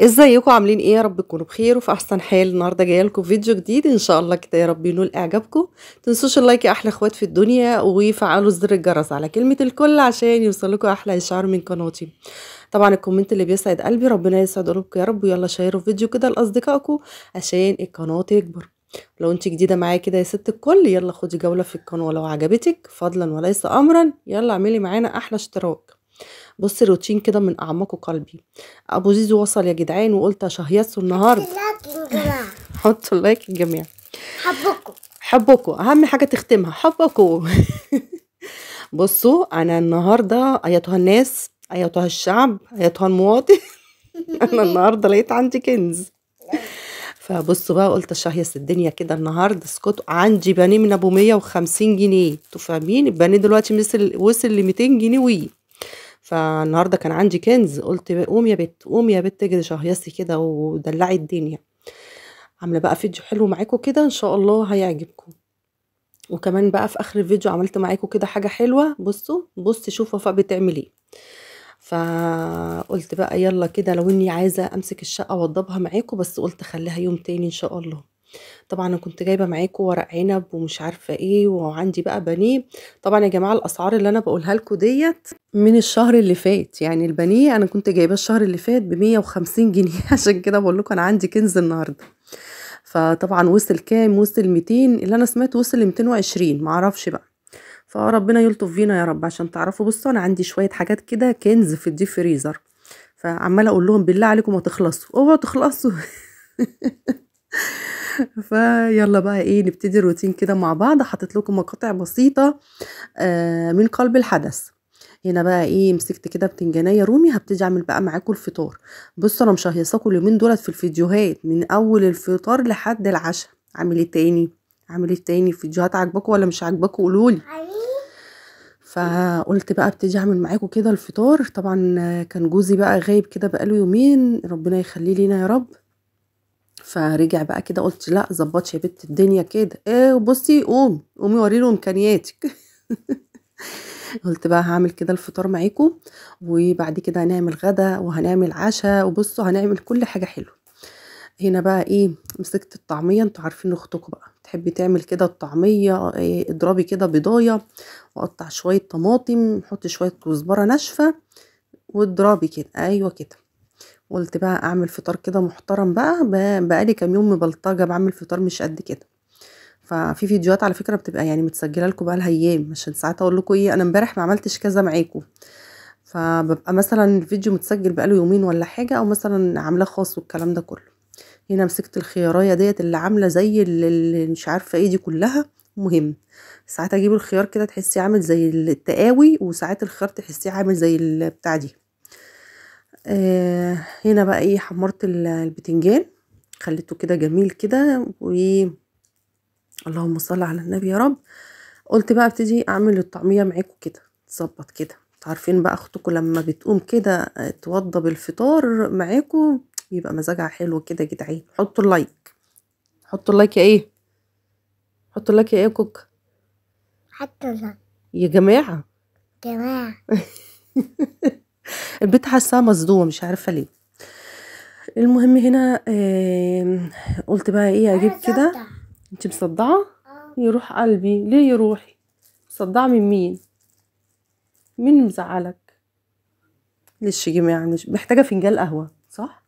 ازيكم عاملين ايه يا رب تكونوا بخير وفي احسن حال النهارده جايه لكم فيديو جديد ان شاء الله كده يا رب ينول اعجابكم تنسوش اللايك يا احلى اخوات في الدنيا وفعلوا زر الجرس على كلمه الكل عشان يوصلكم احلى اشعار من قناتي طبعا الكومنت اللي بيسعد قلبي ربنا يسعد قلوبكم يا رب ويلا شيروا فيديو كده لاصدقائكم عشان القناه تكبر لو انت جديده معايا كده يا ست الكل يلا خدي جوله في القناه ولو عجبتك فضلا وليس امرا يلا اعملي معانا احلى اشتراك بص روتين كده من أعماق قلبي أبو زيزو وصل يا جدعان وقلت شهيصه النهاردة حطوا اللايك الجميع حبكم حبكم أهم حاجة تختمها حبكم بصوا أنا النهاردة أيتها الناس أيتها الشعب أيتها المواطن أنا النهاردة لقيت عندي كنز فبصوا بقى قلت شهيص الدنيا كده النهارده اسكتوا عندي بانيه من ابو 150 جنيه انتوا فاهمين البانيه دلوقتي مثل وصل ل 200 جنيه وي فالنهارده كان عندي كنز قلت قوم يا بت قوم يا بت اجري شهيصي كده ودلعي الدنيا عامله بقى فيديو حلو معاكم كده ان شاء الله هيعجبكم وكمان بقى في اخر الفيديو عملت معاكم كده حاجه حلوه بصوا بص شوف وفاء بتعمل ايه فقلت بقى يلا كده لو اني عايزه امسك الشقه واضبها معاكم بس قلت خليها يوم تاني ان شاء الله طبعا انا كنت جايبه معاكم ورق عنب ومش عارفه ايه وعندي بقى بانيه طبعا يا جماعه الاسعار اللي انا بقولها لكم ديت من الشهر اللي فات يعني البانيه انا كنت جايباه الشهر اللي فات ب 150 جنيه عشان كده بقول لكم انا عندي كنز النهارده فطبعا وصل كام وصل 200 اللي انا سمعت وصل ل 220 معرفش بقى فربنا يلطف فينا يا رب عشان تعرفوا بصوا انا عندي شويه حاجات كده كنز في الديب فريزر فعماله اقول لهم بالله عليكم ما تخلصوا اوعوا تخلصوا فيلا بقى ايه نبتدي الروتين كده مع بعض حطيت لكم مقاطع بسيطه آه، من قلب الحدث هنا بقى ايه مسكت كده بتنجانيه رومي هبتدي اعمل بقى معاكم الفطار بصوا انا مش اليومين دولت في الفيديوهات من اول الفطار لحد العشاء اعمل ايه تاني اعمل ايه تاني فيديوهات عاجباكم ولا مش عاجباكم قولولي فقلت بقى ابتدي اعمل معاكم كده الفطار طبعا كان جوزي بقى غايب كده بقاله يومين ربنا يخليه لينا يا رب فرجع بقى كده قلت لا ظبطش يا بت الدنيا كده ايه بصي قوم قومي وري له امكانياتك قلت بقى هعمل كده الفطار معاكم وبعد كده هنعمل غدا وهنعمل عشاء وبصوا هنعمل كل حاجه حلوه هنا بقى ايه مسكت الطعميه انتوا عارفين اختكم بقى تحبي تعمل كده الطعميه إيه اضربي كده بيضايه وقطع شويه طماطم حطي شويه كزبره ناشفه واضربي كده ايوه كده قلت بقى اعمل فطار كده محترم بقى بقالي كام يوم مبلطجه بعمل فطار مش قد كده ففي فيديوهات على فكره بتبقى يعني متسجله لكم بقى لها ايام عشان ساعات اقول لكم ايه انا امبارح ما عملتش كذا معاكم فببقى مثلا الفيديو متسجل بقاله يومين ولا حاجه او مثلا عاملاه خاص والكلام ده كله هنا مسكت الخيارية ديت اللي عامله زي اللي مش عارفه ايه دي كلها مهم ساعات اجيب الخيار كده تحسيه عامل زي التقاوي وساعات الخيار تحسيه عامل زي بتاع دي آه، هنا بقى ايه حمرت البتنجان خليته كده جميل كده و اللهم صل على النبي يا رب قلت بقى ابتدي اعمل الطعميه معاكم كده تظبط كده عارفين بقى اختكم لما بتقوم كده آه، توضب الفطار معاكم يبقى مزاجها حلو كده يا جدعان حطوا اللايك حطوا اللايك يا ايه حطوا اللايك يا ايه كوك حطوا اللايك يا جماعه جماعه البنت حاسة مصدومه مش عارفه ليه المهم هنا قلت بقى ايه اجيب كده انت مصدعه آه. يروح قلبي ليه يروحي مصدعه من مين مين مزعلك ليش يعني محتاجه فنجان قهوه صح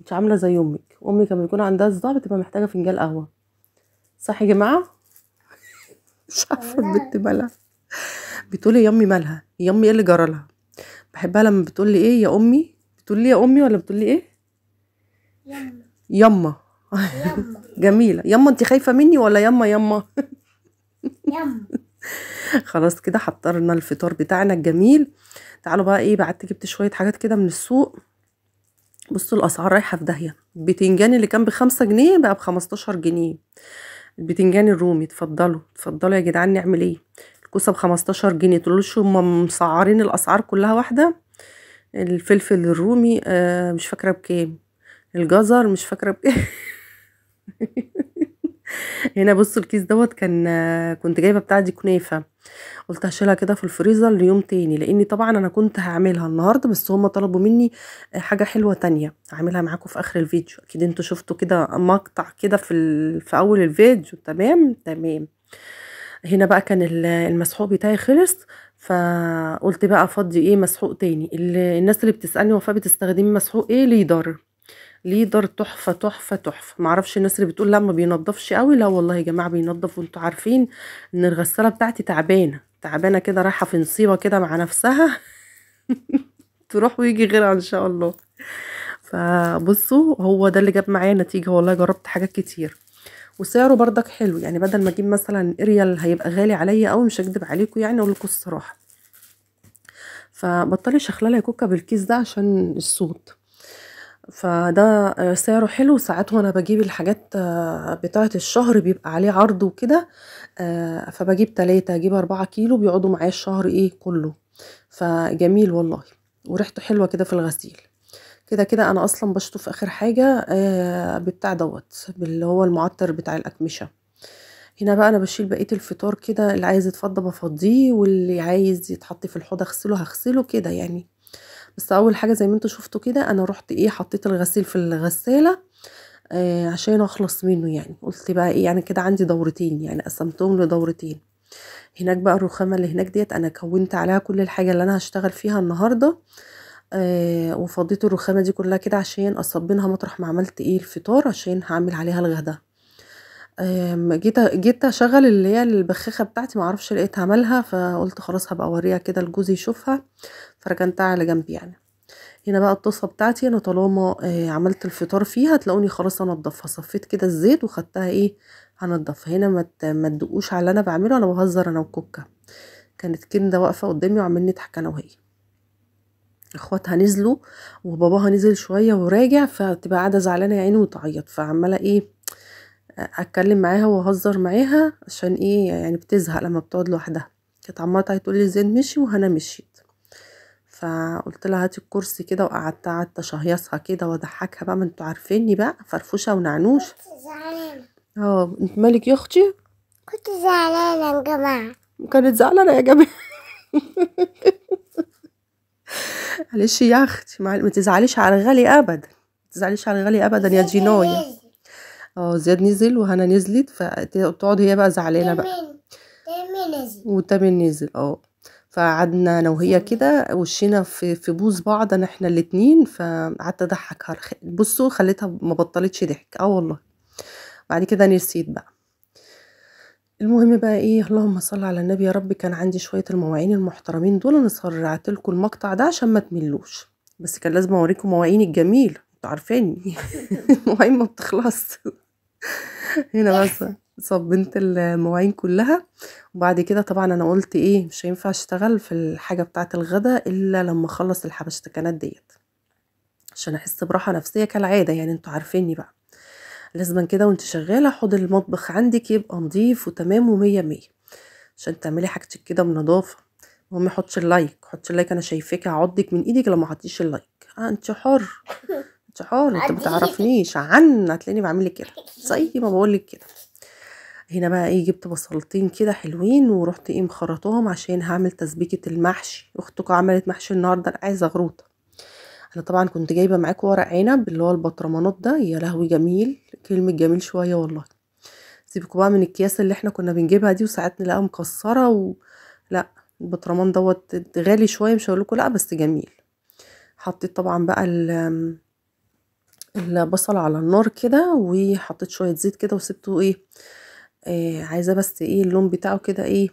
انت عامله زي امك امك لما يكون عندها صداع بتبقى محتاجه فنجان قهوه صح يا جماعه مش عارفه البنت مالها بتقولي يا امي مالها يا امي ايه اللي جرى لها بحبها لما بتقول لي ايه يا امي بتقول لي يا امي ولا بتقول لي ايه يما يما جميله يما انت خايفه مني ولا يما يما يما خلاص كده حضرنا الفطار بتاعنا الجميل تعالوا بقى ايه بعت جبت شويه حاجات كده من السوق بصوا الاسعار رايحه في داهيه البتنجان اللي كان بخمسة جنيه بقى بخمستاشر جنيه البتنجان الرومي اتفضلوا اتفضلوا يا جدعان نعمل ايه كوسه ب 15 جنيه طلوش هم مسعرين الاسعار كلها واحده الفلفل الرومي آه مش فاكره بكام الجزر مش فاكره بكام هنا بصوا الكيس دوت كان آه، كنت جايبه بتاع دي كنافه قلت هشيلها كده في الفريزر ليوم تاني لاني طبعا انا كنت هعملها النهارده بس هما طلبوا مني آه، حاجه حلوه تانية هعملها معاكم في اخر الفيديو اكيد انتوا شفتوا كده مقطع كده في في اول الفيديو تمام تمام هنا بقى كان المسحوق بتاعي خلص فقلت بقى افضي ايه مسحوق تاني الناس اللي بتسالني وفاء بتستخدمي مسحوق ايه ليدر ليدر تحفه تحفه تحفه معرفش الناس اللي بتقول لا ما بينضفش قوي لا والله يا جماعه بينضف وانتوا عارفين ان الغساله بتاعتي تعبانه تعبانه كده رايحه في نصيبه كده مع نفسها تروح ويجي غيرها ان شاء الله فبصوا هو ده اللي جاب معايا نتيجه والله جربت حاجات كتير وسعره بردك حلو يعني بدل ما اجيب مثلا اريال هيبقى غالي عليا قوي مش هكدب عليكم يعني اقول لكم الصراحه فبطلي شخلله يا كوكا بالكيس ده عشان الصوت فده سعره حلو ساعات وانا بجيب الحاجات آه، بتاعة الشهر بيبقى عليه عرض وكده آه، فبجيب تلاتة اجيب اربعة كيلو بيقعدوا معايا الشهر ايه كله فجميل والله وريحته حلوة كده في الغسيل كده كده انا اصلا بشطف اخر حاجه آه، بتاع دوت اللي هو المعطر بتاع الاكمشه هنا بقى انا بشيل بقيه الفطار كده اللي عايز يتفضى بفضيه واللي عايز يتحط في الحوض اغسله هغسله كده يعني بس اول حاجه زي ما انتوا شفتوا كده انا رحت ايه حطيت الغسيل في الغساله آه عشان اخلص منه يعني قلت بقى ايه يعني كده عندي دورتين يعني قسمتهم لدورتين هناك بقى الرخامه اللي هناك ديت انا كونت عليها كل الحاجه اللي انا هشتغل فيها النهارده آه آه، وفضيت الرخامة دي كلها كده عشان أصبنها مطرح ما عملت ايه الفطار عشان هعمل عليها الغداء جيت جيت اشغل اللي هي البخاخه بتاعتي معرفش لقيت عملها فقلت خلاص هبقى اوريها كده لجوزي يشوفها فركنتها على جنب يعني هنا بقى الطاسه بتاعتي انا طالما آه، عملت الفطار فيها تلاقوني خلاص انضفها صفيت كده الزيت وخدتها ايه هنضفها هنا ما تدقوش على اللي انا بعمله انا بهزر انا وكوكا كانت كنده واقفه قدامي وعملني تحكي انا وهي اخواتها نزلوا وباباها نزل شويه وراجع فتبقى قاعده زعلانه يا عيني وتعيط فعماله ايه اتكلم معاها واهزر معاها عشان ايه يعني بتزهق لما بتقعد لوحدها كانت عماله تعيط تقول لي زين مشي وهنا مشيت فقلت لها هاتي الكرسي كده وقعدت قعدت اشهيصها كده واضحكها بقى ما انتوا عارفيني بقى فرفوشه ونعنوش زعلانه اه انت مالك يا اختي كنت زعلانه يا جماعه كانت زعلانه يا جماعه معلش يا اختي ما تزعليش على غالي ابدا ما تزعليش على غالي ابدا يا جينويا اه زياد نزل وهنا نزلت فتقعد هي بقى زعلانه بقى وتامر نزل اه فقعدنا انا وهي كده وشينا في في بوز بعض انا احنا الاتنين فقعدت اضحكها بصوا خليتها ما بطلتش ضحك اه والله بعد كده نسيت بقى المهم بقى ايه اللهم صل على النبي يا رب كان عندي شويه المواعين المحترمين دول انا سرعت لكم المقطع ده عشان ما تملوش بس كان لازم اوريكم مواعيني الجميل انتوا عارفيني المواعين ما بتخلص هنا بس صبنت المواعين كلها وبعد كده طبعا انا قلت ايه مش هينفع اشتغل في الحاجه بتاعه الغدا الا لما اخلص الحبشتكنات ديت عشان احس براحه نفسيه كالعاده يعني انتوا عارفيني بقى لازم كده وانت شغاله حوض المطبخ عندك يبقى نظيف وتمام ومية مية عشان تعملي حاجتك كده بنظافه المهم حطش اللايك حطش اللايك انا شايفاكي هعضك من ايدك لو ما حطيش اللايك آه انت حر انت حر انت ما تعرفنيش عن هتلاقيني بعمل كده زي ما بقول لك كده هنا بقى ايه جبت بصلتين كده حلوين ورحت ايه مخرطاهم عشان هعمل تسبيكه المحشي اختك عملت محشي النهارده انا عايزه غروطه انا طبعا كنت جايبه معاكم ورق عنب اللي هو البطرمانات ده يا لهوي جميل كلمه جميل شويه والله سيبكم بقى من الكياس اللي احنا كنا بنجيبها دي وساعات نلاقيها مكسره و... لا البطرمان دوت غالي شويه مش هقول لكم لا بس جميل حطيت طبعا بقى ال البصل على النار كده وحطيت شويه زيت كده وسبته ايه, إيه عايزه بس ايه اللون بتاعه كده ايه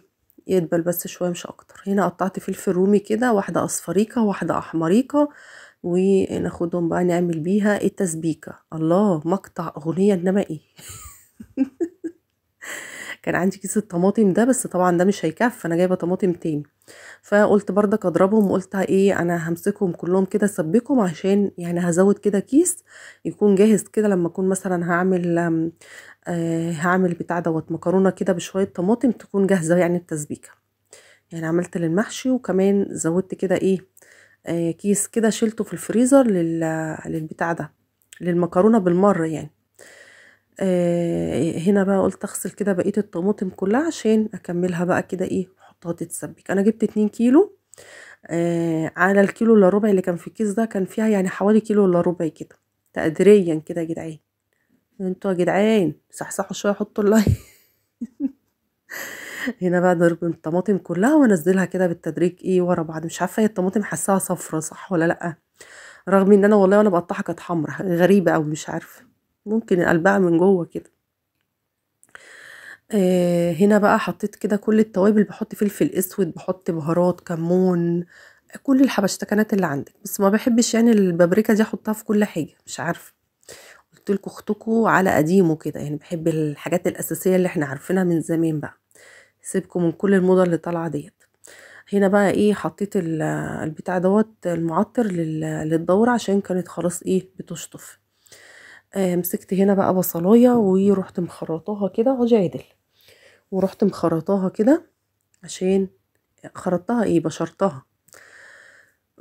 يدبل بس شويه مش اكتر هنا قطعت فلفل رومي كده واحده اصفريكه واحده احمريكه وناخدهم بقى نعمل بيها التسبيكة الله مقطع أغنية إنما إيه كان عندي كيس الطماطم ده بس طبعا ده مش هيكف انا جايبه طماطم تاني فقلت برضك اضربهم وقلت ايه انا همسكهم كلهم كده اسبكهم عشان يعني هزود كده كيس يكون جاهز كده لما اكون مثلا هعمل آه هعمل بتاع دوت مكرونه كده بشويه طماطم تكون جاهزه يعني التسبيكه يعني عملت للمحشي وكمان زودت كده ايه آه، كيس كده شلته في الفريزر لل... للبتاع ده للمكرونة بالمرة يعني آه، هنا بقى قلت اغسل كده بقية الطماطم كلها عشان اكملها بقى كده ايه احطها تتسبك انا جبت اتنين كيلو آه على الكيلو الا ربع اللي كان في الكيس ده كان فيها يعني حوالي كيلو الا ربع كده تقديريا كده يا جدعان انتوا يا جدعان صحصحوا شويه حطوا اللايك هنا بقى نربط الطماطم كلها وانزلها كده بالتدريج ايه ورا بعض مش عارفه هي الطماطم حاساها صفرة صح ولا لا رغم ان انا والله وانا بقطعها كانت حمرا غريبه او مش عارفه ممكن قلبها من جوه كده آه هنا بقى حطيت كده كل التوابل بحط فلفل اسود بحط بهارات كمون كل الحبشتكنات اللي عندك بس ما بحبش يعني البابريكا دي احطها في كل حاجه مش عارفه قلت لكم اختكم على قديمه كده يعني بحب الحاجات الاساسيه اللي احنا عارفينها من زمان بقى سيبكم من كل الموضة اللي طالعة ديت هنا بقى ايه حطيت البتاع دوت المعطر للدورة عشان كانت خلاص ايه بتشطف آه مسكت هنا بقى بصلاية ورحت مخرطاها كده عجي عدل ورحت مخرطاها كده عشان خرطتها ايه بشرتها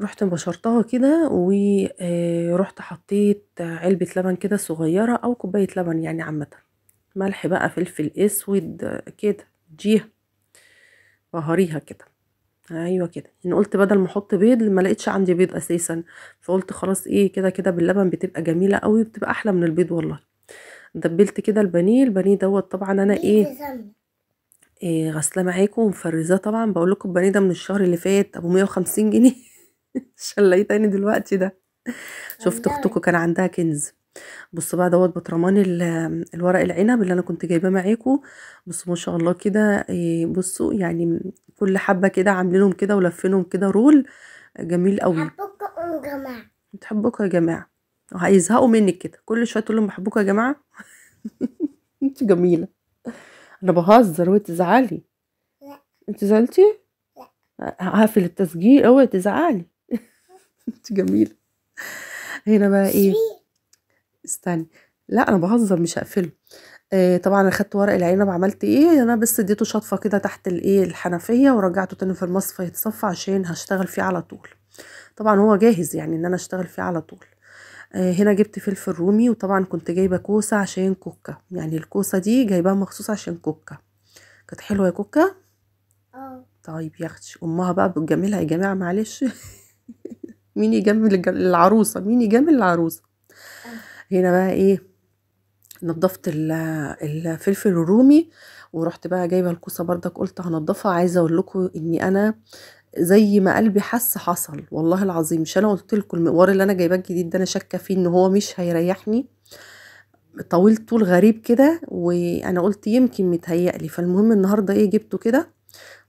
رحت بشرتها كده ورحت آه، حطيت علبة لبن كده صغيرة او كوباية لبن يعني عامة ملح بقى فلفل اسود كده جيه قهريها كده ايوه كده انا يعني قلت بدل ما احط بيض ما لقيتش عندي بيض اساسا فقلت خلاص ايه كده كده باللبن بتبقى جميله قوي بتبقى احلى من البيض والله دبلت كده البانيه البانيه دوت طبعا انا ايه إيه غسله معاكم ومفرزاه طبعا بقول لكم البانيه ده من الشهر اللي فات ابو 150 جنيه شلايه تاني دلوقتي ده شفت اختكم كان عندها كنز بصوا بقى دوت بطرمان الورق العنب اللي انا كنت جايباه معاكم بصوا ما شاء الله كده بصوا يعني كل حبه كده عاملينهم كده ولفينهم كده رول جميل قوي بحبكم يا جماعه بتحبكم يا جماعه هيزهقوا منك كده كل شويه تقول لهم بحبكم يا جماعه انت جميله انا بهزر وانت تزعلي لا انت زعلتي لا هقفل التسجيل اوعي تزعلي انت جميله هنا بقى ايه استني لا انا بهزر مش هقفله آه طبعا انا خدت ورق العنب عملت ايه انا بس اديته شطفه كده تحت الايه الحنفيه ورجعته تاني في المصفى يتصفى عشان هشتغل فيه على طول طبعا هو جاهز يعني ان انا اشتغل فيه على طول آه هنا جبت فلفل رومي وطبعا كنت جايبه كوسه عشان كوكا يعني الكوسه دي جايباها مخصوص عشان كوكا كانت حلوه يا كوكا اه طيب يا اختي امها بقى بتجاملها يا جماعه معلش مين يجامل العروسه مين يجامل العروسه هنا بقى ايه نضفت الفلفل الرومي ورحت بقى جايبه الكوسه بردك قلت هنضفها عايزه اقول لكم اني انا زي ما قلبي حس حصل والله العظيم مش انا قلت لكم المقوار اللي انا جايباه الجديد ده انا شاكه فيه ان هو مش هيريحني طويل طول غريب كده وانا قلت يمكن متهيألي فالمهم النهارده ايه جبته كده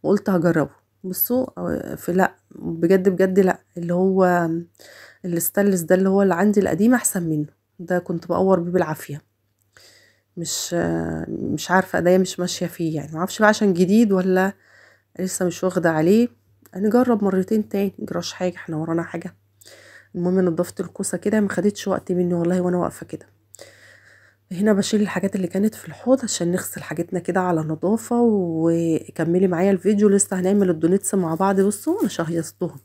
وقلت هجربه بصوا في لا بجد بجد لا اللي هو الاستانلس ده اللي هو اللي عندي القديم احسن منه ده كنت بقور بيه بالعافيه مش مش عارفه ادايا مش ماشيه فيه يعني معرفش بقى عشان جديد ولا لسه مش واخده عليه نجرب مرتين تاني جراش حاجه احنا ورانا حاجه المهم انا ضفت الكوسه كده ما خدتش وقت مني والله وانا واقفه كده هنا بشيل الحاجات اللي كانت في الحوض عشان نغسل حاجتنا كده على نظافه وكملي معايا الفيديو لسه هنعمل الدونيتس مع بعض بصوا انا شهيصتهم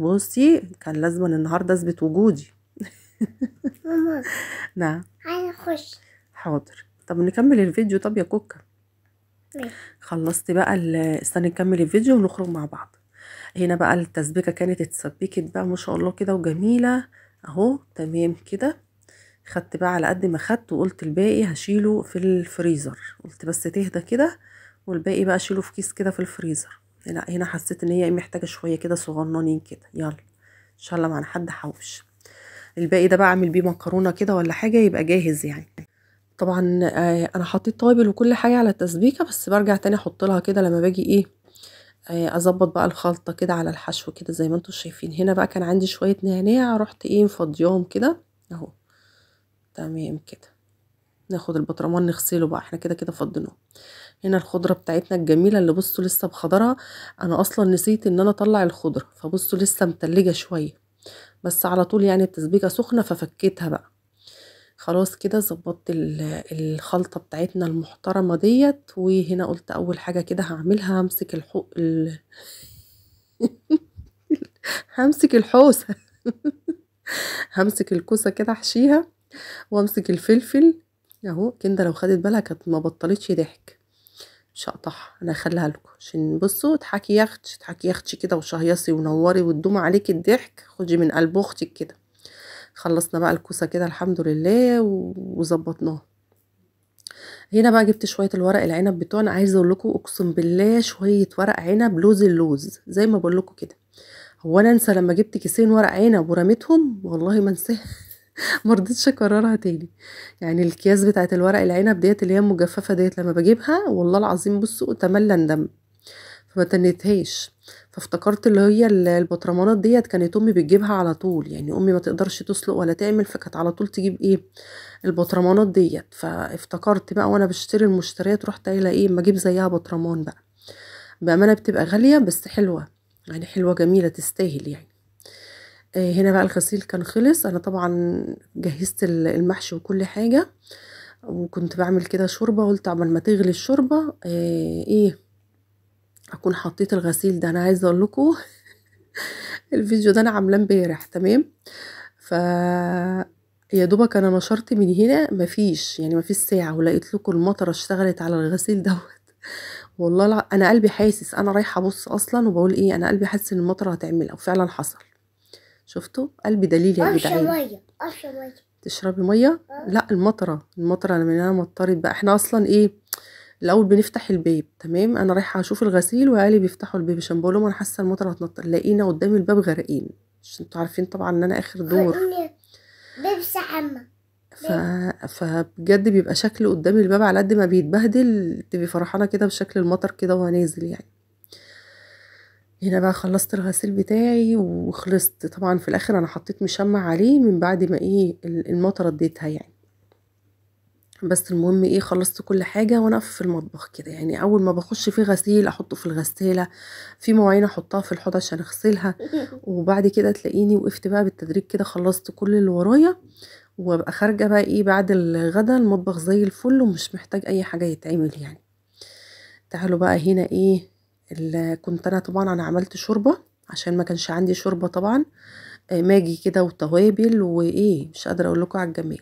بصي كان لازم النهارده اثبت وجودي نعم عايز اخش حاضر طب نكمل الفيديو طب يا كوكا ماشي خلصت بقى استنى نكمل الفيديو ونخرج مع بعض هنا بقى التسبيكه كانت اتسبكت بقى ما شاء الله كده وجميله اهو تمام كده خدت بقى على قد ما خدت وقلت الباقي هشيله في الفريزر قلت بس تهدى كده والباقي بقى اشيله في كيس كده في الفريزر هنا هنا حسيت ان هي إيه، محتاجه شويه كده صغننين كده يلا ان شاء الله مع حد حوش الباقي ده بعمل بيه مكرونه كده ولا حاجه يبقى جاهز يعني طبعا آه، انا حطيت طوابل وكل حاجه على التسبيكه بس برجع تاني احط لها كده لما باجي ايه آه، اظبط بقى الخلطه كده على الحشو كده زي ما انتم شايفين هنا بقى كان عندي شويه نعناع رحت ايه مفضياهم كده اهو تمام كده ناخد البطرمان نغسله بقى احنا كده كده فضيناه هنا الخضرة بتاعتنا الجميلة اللي بصوا لسه بخضرها انا اصلا نسيت ان انا اطلع الخضرة فبصوا لسه متلجة شوية بس على طول يعني التسبيكة سخنة ففكيتها بقى خلاص كده ظبطت الخلطة بتاعتنا المحترمة ديت وهنا قلت اول حاجة كده هعملها همسك الحق ال... همسك الحوسة همسك الكوسة كده احشيها وامسك الفلفل اهو كندا لو خدت بالها كانت ما بطلتش ضحك مش هقطعها انا هخليها لكم عشان بصوا اضحكي يا اختي اضحكي يا اختي كده وشهيصي ونوري وتدوم عليكي الضحك خدي من قلب اختك كده خلصنا بقى الكوسه كده الحمد لله وظبطناها هنا بقى جبت شويه الورق العنب بتوعنا عايزه اقول لكم اقسم بالله شويه ورق عنب لوز اللوز زي ما بقول لكم كده هو انا انسى لما جبت كيسين ورق عنب ورميتهم والله ما انساه مرضتش اكررها تاني يعني الاكياس بتاعت الورق العنب ديت اللي هي المجففه ديت لما بجيبها والله العظيم بصوا تملى دم فما تنتهيش فافتكرت اللي هي البطرمانات ديت كانت امي بتجيبها على طول يعني امي ما تقدرش تسلق ولا تعمل فكانت على طول تجيب ايه البطرمانات ديت فافتكرت بقى وانا بشتري المشتريات رحت قايله ايه ما اجيب زيها بطرمان بقى بامانه بتبقى غاليه بس حلوه يعني حلوه جميله تستاهل يعني آه، هنا بقى الغسيل كان خلص انا طبعا جهزت المحشي وكل حاجه وكنت بعمل كده شوربه قلت عمال ما تغلي الشوربه آه، ايه اكون حطيت الغسيل ده انا عايزه اقول لكم الفيديو ده انا عاملاه امبارح تمام ف يا دوبك انا نشرت من هنا مفيش يعني مفيش ساعه ولقيت لكم المطره اشتغلت على الغسيل دوت والله انا قلبي حاسس انا رايحه ابص اصلا وبقول ايه انا قلبي حاسس ان المطره هتعمل او فعلا حصل شفتوا قلبي دليل يا جدعان اشربي ميه اشربي ميه تشربي ميه أه. لا المطره المطره لما انا مطرت بقى احنا اصلا ايه الاول بنفتح الباب تمام انا رايحه اشوف الغسيل وقالي بيفتحوا الباب عشان بقول لهم انا حاسه المطره هتنطر لقينا قدام الباب غرقين عشان انتوا عارفين طبعا ان انا اخر دور باب سحمه ف... فبجد بيبقى شكل قدام الباب على قد ما بيتبهدل تبقي فرحانه كده بشكل المطر كده وهو نازل يعني هنا بقى خلصت الغسيل بتاعي وخلصت طبعا في الاخر انا حطيت مشمع عليه من بعد ما ايه المطره اديتها يعني بس المهم ايه خلصت كل حاجه وانا في المطبخ كده يعني اول ما بخش في غسيل احطه في الغساله في مواعين احطها في الحوض عشان اغسلها وبعد كده تلاقيني وقفت بقى بالتدريج كده خلصت كل اللي ورايا وابقى خارجه بقى ايه بعد الغدا المطبخ زي الفل ومش محتاج اي حاجه يتعمل يعني تعالوا بقى هنا ايه كنت انا طبعا انا عملت شوربه عشان ما كانش عندي شوربه طبعا آه، ماجي كده وتوابل وايه مش قادره اقول لكم على الجمال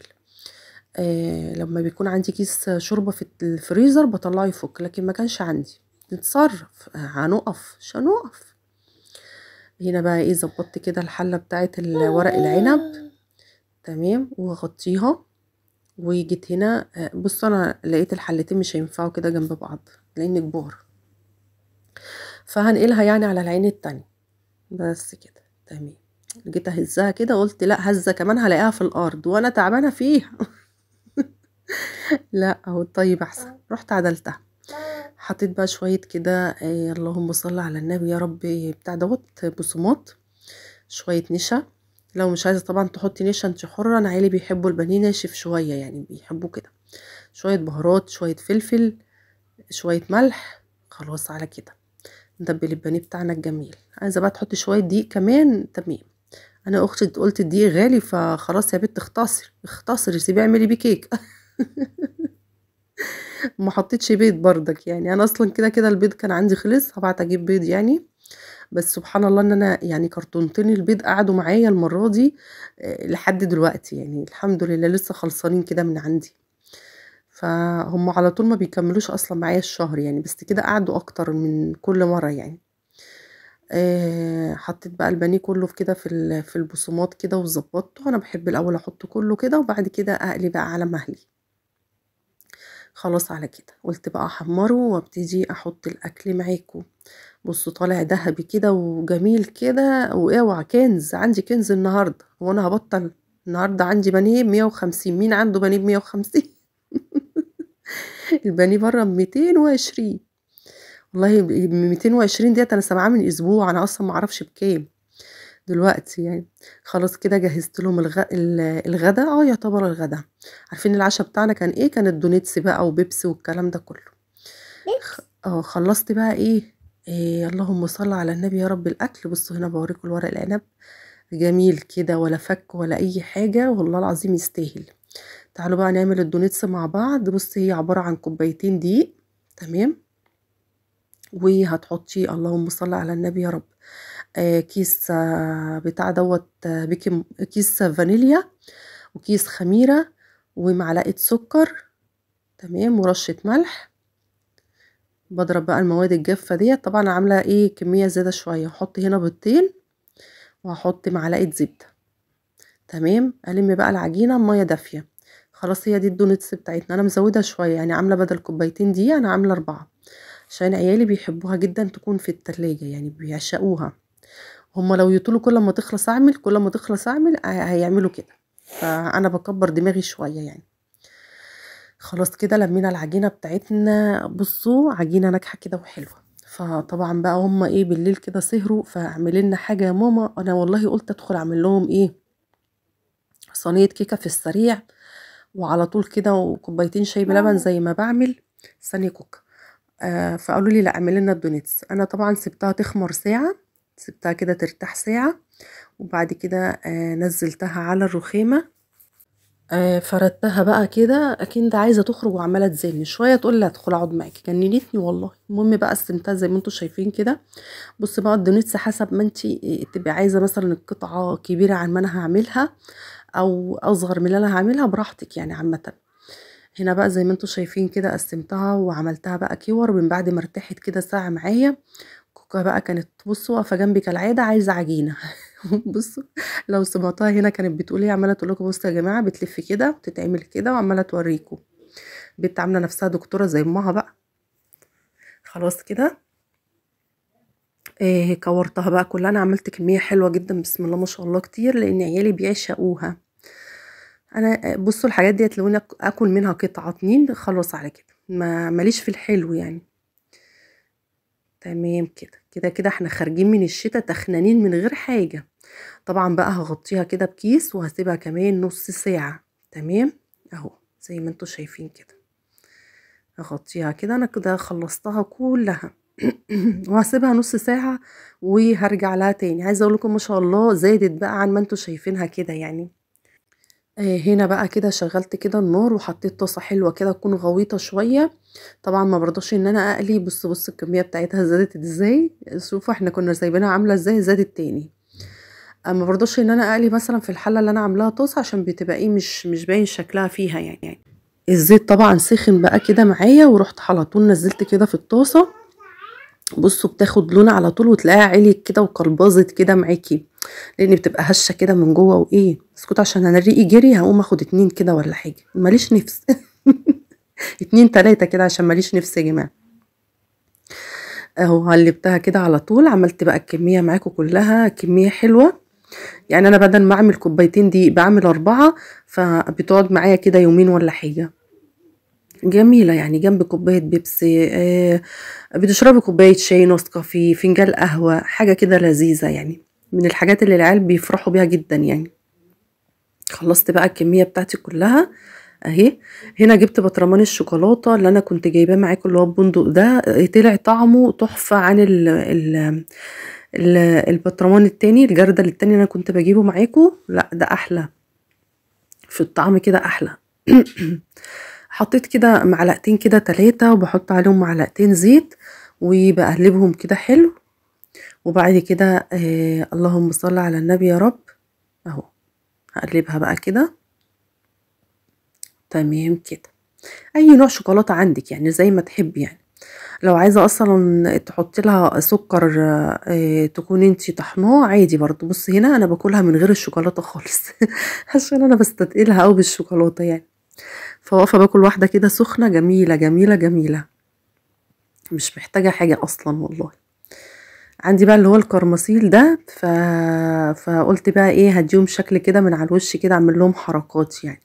آه لما بيكون عندي كيس شوربه في الفريزر بطلعه يفك لكن ما كانش عندي نتصرف هنقف مش هنقف هنا بقى ايه ظبطت كده الحله بتاعه ورق العنب تمام وغطيها وجيت هنا آه، بصوا انا لقيت الحلتين مش هينفعوا كده جنب بعض لان كبار فهنقلها يعني على العين التانية بس كده تمام جيت اهزها كده قلت لا هزه كمان هلاقيها في الارض وانا تعبانه فيها لا اهو طيب احسن رحت عدلتها حطيت بقى شويه كده آه، اللهم صل على النبي يا رب بتاع دوت بصمات شويه نشا لو مش عايزه طبعا تحطي نشا انت حره انا عيالي بيحبوا البانيه ناشف شويه يعني بيحبوا كده شويه بهارات شويه فلفل شويه ملح خلاص على كده نتبل البانيه بتاعنا الجميل عايزه بقى تحطي شويه دقيق كمان تمام انا اختي قلت الدقيق غالي فخلاص يا بنت اختصر اختصري سيبي اعملي بيه كيك ما حطيتش بيض بردك يعني انا اصلا كده كده البيض كان عندي خلص هبعت اجيب بيض يعني بس سبحان الله ان انا يعني كرتونتين البيض قعدوا معايا المره دي آه، لحد دلوقتي يعني الحمد لله لسه خلصانين كده من عندي فهم على طول ما بيكملوش اصلا معايا الشهر يعني بس كده قعدوا اكتر من كل مرة يعني آه حطيت بقى البانيه كله في كده في في البصمات كده وظبطته انا بحب الاول احط كله كده وبعد كده اقلي بقى على مهلي خلاص على كده قلت بقى احمره وابتدي احط الاكل معاكم بصوا طالع ذهبي كده وجميل كده واوعى كنز عندي كنز النهارده وانا هبطل النهارده عندي بانيه ب 150 مين عنده بانيه ب 150 البانيه بره ب 220 والله ب 220 ديت انا سامعاه من اسبوع انا اصلا ما اعرفش بكام دلوقتي يعني خلاص كده جهزت لهم الغ... الغدا اه يعتبر الغدا عارفين العشاء بتاعنا كان ايه كانت دونيتس بقى وبيبسي والكلام ده كله اه خلصت بقى ايه إيه اللهم صل على النبي يا رب الاكل بصوا هنا بوريكم الورق العنب جميل كده ولا فك ولا اي حاجه والله العظيم يستاهل تعالوا بقى نعمل الدونتس مع بعض بصي هي عبارة عن كوبايتين دقيق تمام وهتحطي اللهم صل على النبي يا رب آه كيس آه، بتاع دوت آه، بيكم كيس فانيليا وكيس خميرة ومعلقة سكر تمام ورشة ملح بضرب بقى المواد الجافة ديت طبعا عاملة ايه كمية زيادة شوية هحط هنا بيضتين وهحط معلقة زبدة تمام ألم بقى العجينة بمية دافية خلاص هي دي الدونتس بتاعتنا انا مزودها شويه يعني عامله بدل كوبايتين دي انا عامله اربعه عشان عيالي بيحبوها جدا تكون في التلاجة يعني بيعشقوها هما لو يطولوا كل ما تخلص اعمل كل ما تخلص اعمل هيعملوا كده فانا بكبر دماغي شويه يعني خلاص كده لمينا العجينه بتاعتنا بصوا عجينه ناجحه كده وحلوه فطبعا بقى هما ايه بالليل كده سهروا فاعمل لنا حاجه يا ماما انا والله قلت ادخل اعمل لهم ايه صينيه كيكه في السريع وعلى طول كده وكوبايتين شاي بلبن آه. زي ما بعمل ثاني كوك آه فقالوا لي لا اعمل لنا الدونيتس انا طبعا سبتها تخمر ساعه سبتها كده ترتاح ساعه وبعد كده آه نزلتها على الرخيمه آه فردتها بقى كده اكيد عايزه تخرج وعماله تزن شويه تقول لي ادخل اقعد معاكي جننتني والله المهم بقى قسمتها زي ما انتم شايفين كده بص بقى الدونيتس حسب ما انت آه، تبقي عايزه مثلا القطعه كبيره عن ما انا هعملها او اصغر من اللي انا هعملها براحتك يعني عامه هنا بقى زي ما انتم شايفين كده قسمتها وعملتها بقى كيور من بعد ما ارتحت كده ساعه معايا كوكا بقى كانت بصوا واقفه جنبي كالعاده عايزه عجينه بصوا لو سمعتها هنا كانت بتقول ايه عماله تقول لكم بصوا يا جماعه بتلف كده وتتعمل كده وعماله توريكم بنت عامله نفسها دكتوره زي امها بقى خلاص كده آه كورتها بقى كلها انا عملت كميه حلوه جدا بسم الله ما شاء الله كتير لان عيالي بيعشقوها انا آه، بصوا الحاجات ديت لو انا اكل منها قطعه اتنين خلاص على كده ما ماليش في الحلو يعني تمام كده كده كده احنا خارجين من الشتاء تخنانين من غير حاجه طبعا بقى هغطيها كده بكيس وهسيبها كمان نص ساعه تمام اهو زي ما انتوا شايفين كده هغطيها كده انا كده خلصتها كلها وهسيبها نص ساعة وهرجع لها تاني عايزة اقول لكم ما شاء الله زادت بقى عن ما انتوا شايفينها كده يعني آه، هنا بقى كده شغلت كده النار وحطيت طاسه حلوه كده تكون غويطه شويه طبعا ما برضاش ان انا اقلي بص بص الكميه بتاعتها زادت ازاي شوفوا احنا كنا سايبينها عامله ازاي زادت تاني آه، ما برضاش ان انا اقلي مثلا في الحله اللي انا عاملاها طاسه عشان بتبقى ايه مش مش باين شكلها فيها يعني الزيت طبعا سخن بقى كده معايا ورحت على طول نزلت كده في الطاسه بصوا بتاخد لون على طول وتلاقيها عليت كده وقلبظت كده معاكي لان بتبقى هشه كده من جوه وايه اسكت عشان انا الريقي جري هقوم اخد اتنين كده ولا حاجه ماليش نفس اتنين تلاته كده عشان ماليش نفس يا جماعه اهو هلبتها كده على طول عملت بقى الكميه معاكم كلها كميه حلوه يعني انا بدل ما اعمل كوبايتين دي بعمل اربعه فبتقعد معايا كده يومين ولا حاجه جميلة يعني جنب كوباية بيبسي آه بتشربي كوباية شاي نسكافيه فنجان قهوة حاجة كده لذيذة يعني من الحاجات اللي العيال بيفرحوا بيها جدا يعني خلصت بقى الكمية بتاعتي كلها اهي هنا جبت بطرمان الشوكولاته اللي انا كنت جايباه معاكم اللي هو البندق ده آه، طلع طعمه تحفه عن ال ال البطرمان التاني الجردل التاني انا كنت بجيبه معاكم لا ده احلى في الطعم كده احلى حطيت كده معلقتين كده تلاتة وبحط عليهم معلقتين زيت وبقلبهم كده حلو وبعد كده آه اللهم صل على النبي يا رب اهو هقلبها بقى كده تمام كده اي نوع شوكولاته عندك يعني زي ما تحب يعني لو عايزه اصلا تحطي لها سكر آه تكون انت طحناه عادي برضو بص هنا انا باكلها من غير الشوكولاته خالص عشان انا بستتقلها او بالشوكولاته يعني فواقفه باكل واحده كده سخنه جميله جميله جميله مش محتاجه حاجه اصلا والله عندي بقى اللي هو القرمصيل ده ف... فقلت بقى ايه هديهم شكل كده من على الوش كده اعمل لهم حركات يعني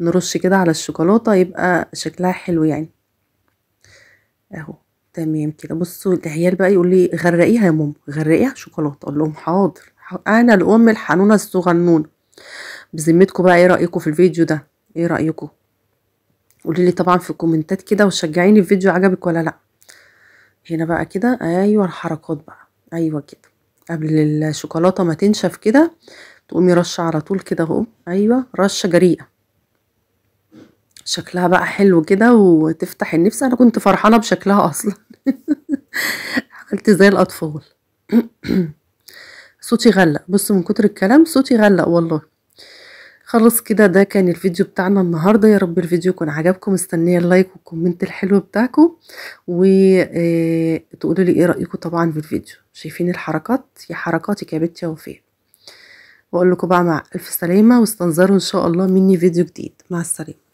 نرش كده على الشوكولاته يبقى شكلها حلو يعني اهو تمام كده بصوا العيال بقى يقول لي غرقيها يا ماما غرقيها شوكولاته اقول لهم حاضر انا الام الحنونه الصغنونه بذمتكم بقى ايه رايكم في الفيديو ده ايه رأيكم قولي لي طبعا في الكومنتات كده وشجعيني الفيديو عجبك ولا لا هنا بقى كده ايوه الحركات بقى ايوه كده قبل الشوكولاته ما تنشف كده تقومي رشه على طول كده اهو ايوه رشه جريئه شكلها بقى حلو كده وتفتح النفس انا كنت فرحانه بشكلها اصلا عملت زي الاطفال صوتي غلق بص من كتر الكلام صوتي غلق والله خلاص كده ده كان الفيديو بتاعنا النهاردة يا رب الفيديو يكون عجبكم مستنية اللايك والكومنت الحلو بتاعكم وتقولوا آه، لي ايه رأيكم طبعا في الفيديو شايفين الحركات يا حركاتك يا بنتي وفين بقول لكم بقى مع الف سلامة واستنظروا ان شاء الله مني فيديو جديد مع السلامة